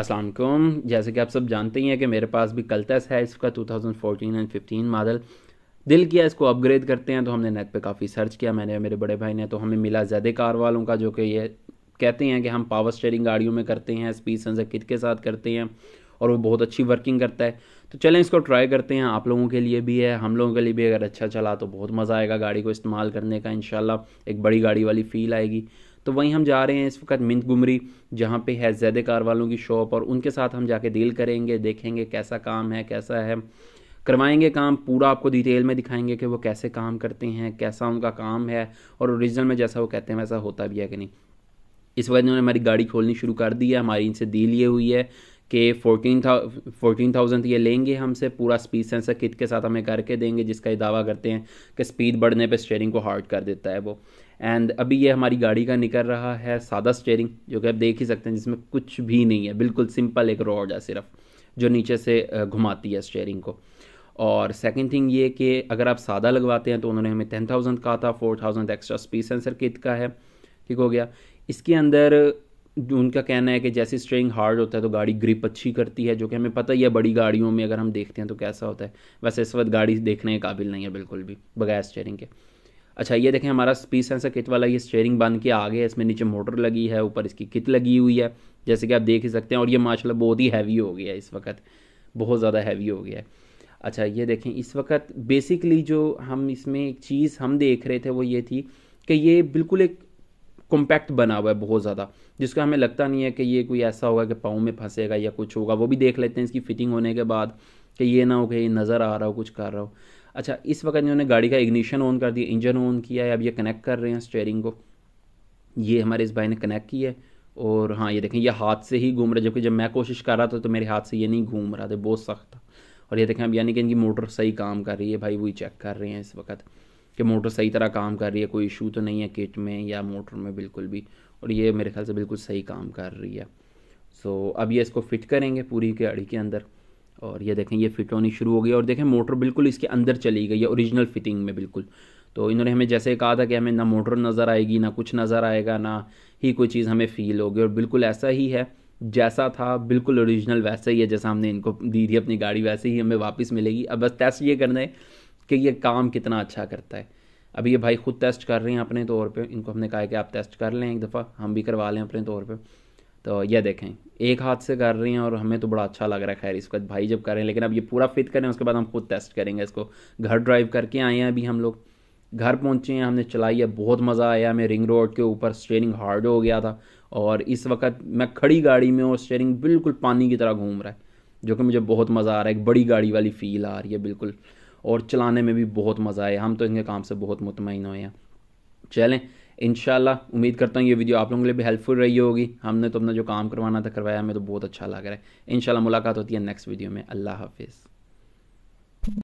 असलकुम जैसे कि आप सब जानते ही हैं कि मेरे पास भी कलतस है इसका 2014 एंड 15 मॉडल दिल किया इसको अपग्रेड करते हैं तो हमने नेट पे काफ़ी सर्च किया मैंने मेरे बड़े भाई ने तो हमें मिला ज़्यादा कार वालों का जो कि ये कहते हैं कि हम पावर स्टेयरिंग गाड़ियों में करते हैं स्पीड सेंसर किट के साथ करते हैं और वो बहुत अच्छी वर्किंग करता है तो चलें इसको ट्राई करते हैं आप लोगों के लिए भी है हम लोगों के लिए भी अगर अच्छा चला तो बहुत मज़ा आएगा गाड़ी को इस्तेमाल करने का इन एक बड़ी गाड़ी वाली फ़ील आएगी तो वहीं हम जा रहे हैं इस वक्त मिंत गुमरी जहाँ पे है जैद कार वालों की शॉप और उनके साथ हम जाके डील करेंगे देखेंगे कैसा काम है कैसा है करवाएंगे काम पूरा आपको डिटेल में दिखाएंगे कि वो कैसे काम करते हैं कैसा उनका काम है और ओरिजिनल में जैसा वो कहते हैं वैसा होता भी है कि नहीं इस वजह इन्होंने हमारी गाड़ी खोलनी शुरू कर दी है हमारी इनसे डील ये हुई है के फोर्टीन था फोर्टीन थाउजेंड ये लेंगे हमसे पूरा स्पीड सेंसर किट के साथ हमें करके देंगे जिसका ये दावा करते हैं कि स्पीड बढ़ने पे स्टेयरिंग को हार्ड कर देता है वो एंड अभी ये हमारी गाड़ी का निकल रहा है सादा स्टेयरिंग जो कि आप देख ही सकते हैं जिसमें कुछ भी नहीं है बिल्कुल सिंपल एक रोड है सिर्फ जो नीचे से घुमाती है स्टेयरिंग को और सेकेंड थिंग ये कि अगर आप सादा लगवाते हैं तो उन्होंने हमें टेन थाउजेंड कहा था four thousand extra speed sensor kit का है ठीक हो गया इसके अंदर उनका कहना है कि जैसे स्ट्रिंग हार्ड होता है तो गाड़ी ग्रिप अच्छी करती है जो कि हमें पता ही है बड़ी गाड़ियों में अगर हम देखते हैं तो कैसा होता है वैसे इस वक्त गाड़ी देखने के काबिल नहीं है बिल्कुल भी बगैर स्टेयरिंग के अच्छा ये देखें हमारा स्पीड सेंसर किट वाला ये स्टेयरिंग बन के आगे है इसमें नीचे मोटर लगी है ऊपर इसकी किट लगी हुई है जैसे कि आप देख ही सकते हैं और ये माशाल्लाह बहुत ही हैवी हो गया है इस वक्त बहुत ज़्यादा हैवी हो गया है अच्छा ये देखें इस वक्त बेसिकली जो हम इसमें एक चीज़ हम देख रहे थे वो ये थी कि ये बिल्कुल एक कॉम्पैक्ट बना हुआ है बहुत ज़्यादा जिसका हमें लगता नहीं है कि ये कोई ऐसा होगा कि पाँव में फंसेगा या कुछ होगा वो भी देख लेते हैं इसकी फिटिंग होने के बाद कि ये ना हो कि नज़र आ रहा हो कुछ कर रहा हो अच्छा इस वक्त इन्होंने गाड़ी का इग्निशन ऑन कर दिया इंजन ऑन किया है अब ये कनेक्ट कर रहे हैं स्टेयरिंग को ये हमारे इस भाई ने कनेक्ट किया है और हाँ ये देखें ये हाथ से ही घूम रहा जबकि जब मैं कोशिश कर रहा था तो मेरे हाथ से ये नहीं घूम रहा था बहुत सख्त था और ये देखें अब यानी कि इनकी मोटर सही काम कर रही है भाई वही चेक कर रहे हैं इस वक्त कि मोटर सही तरह काम कर रही है कोई इशू तो नहीं है किट में या मोटर में बिल्कुल भी और ये मेरे ख्याल से बिल्कुल सही काम कर रही है सो so, अब ये इसको फिट करेंगे पूरी के अड़ी के अंदर और ये देखें ये फिट होनी शुरू हो गई और देखें मोटर बिल्कुल इसके अंदर चली गई है ओरिजिनल फिटिंग में बिल्कुल तो इन्होंने हमें जैसे कहा था कि हमें ना मोटर नज़र आएगी ना कुछ नज़र आएगा ना ही कोई चीज़ हमें फ़ील होगी और बिल्कुल ऐसा ही है जैसा था बिल्कुल ओरिजिनल वैसा ही है जैसा हमने इनको दी थी अपनी गाड़ी वैसे ही हमें वापस मिलेगी अब बस टेस्ट ये करना है कि ये काम कितना अच्छा करता है अभी ये भाई खुद टेस्ट कर रहे हैं अपने तौर पे इनको हमने कहा है कि आप टेस्ट कर लें एक दफ़ा हम भी करवा लें अपने तौर पे तो ये देखें एक हाथ से कर रहे हैं और हमें तो बड़ा अच्छा लग रहा है खैर इसका भाई जब करें लेकिन अब ये पूरा फिट करें उसके बाद हम खुद टेस्ट करेंगे इसको घर ड्राइव करके आए हैं अभी हम लोग घर पहुँचे हैं हमने चलाई है बहुत मज़ा आया हमें रिंग रोड के ऊपर स्टेयरिंग हार्ड हो गया था और इस वक्त मैं खड़ी गाड़ी में और स्टेयरिंग बिल्कुल पानी की तरह घूम रहा है जो कि मुझे बहुत मज़ा आ रहा है एक बड़ी गाड़ी वाली फ़ील आ रही है बिल्कुल और चलाने में भी बहुत मज़ा आया हम तो इनके काम से बहुत मुतमिन हुए हैं चलें इन उम्मीद करता हूँ ये वीडियो आप लोगों के लिए भी हेल्पफुल रही होगी हमने तो अपना जो काम करवाना था करवाया हमें तो बहुत अच्छा लग रहा है इन मुलाकात होती है नेक्स्ट वीडियो में अल्लाह हाफिज़